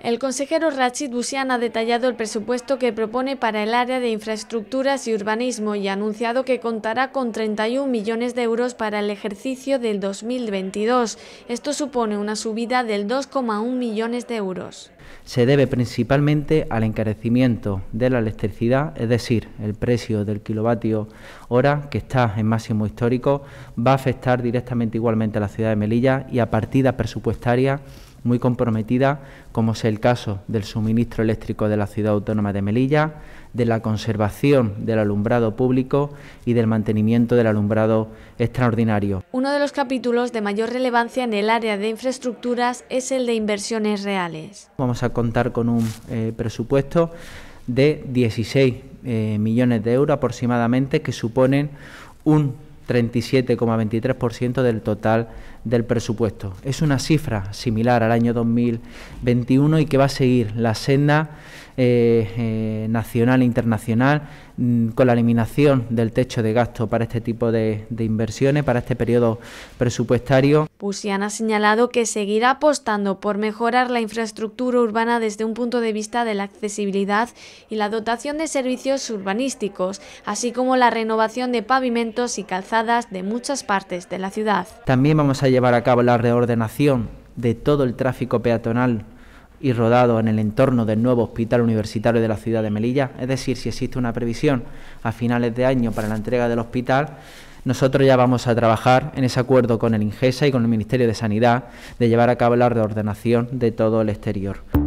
El consejero Rachid Busian ha detallado el presupuesto que propone para el área de infraestructuras y urbanismo y ha anunciado que contará con 31 millones de euros para el ejercicio del 2022. Esto supone una subida del 2,1 millones de euros se debe principalmente al encarecimiento de la electricidad, es decir, el precio del kilovatio hora, que está en máximo histórico, va a afectar directamente igualmente a la ciudad de Melilla y a partidas presupuestarias muy comprometidas, como es el caso del suministro eléctrico de la ciudad autónoma de Melilla, de la conservación del alumbrado público y del mantenimiento del alumbrado extraordinario. Uno de los capítulos de mayor relevancia en el área de infraestructuras es el de inversiones reales a contar con un eh, presupuesto de 16 eh, millones de euros aproximadamente, que suponen un 37,23% del total del presupuesto. Es una cifra similar al año 2021 y que va a seguir la senda eh, eh, nacional e internacional mm, con la eliminación del techo de gasto para este tipo de, inversiones, para este periodo presupuestario. Pusian ha señalado que seguirá apostando por mejorar la infraestructura urbana desde un punto de vista de la accesibilidad y la dotación de servicios urbanísticos, así como la renovación de pavimentos y calzadas de muchas partes de la ciudad. También vamos a llevar a cabo la reordenación de todo el tráfico peatonal y rodado en el entorno del nuevo Hospital Universitario de la ciudad de Melilla. Es decir, si existe una previsión a finales de año para la entrega del hospital, nosotros ya vamos a trabajar en ese acuerdo con el INGESA y con el Ministerio de Sanidad de llevar a cabo la reordenación de todo el exterior.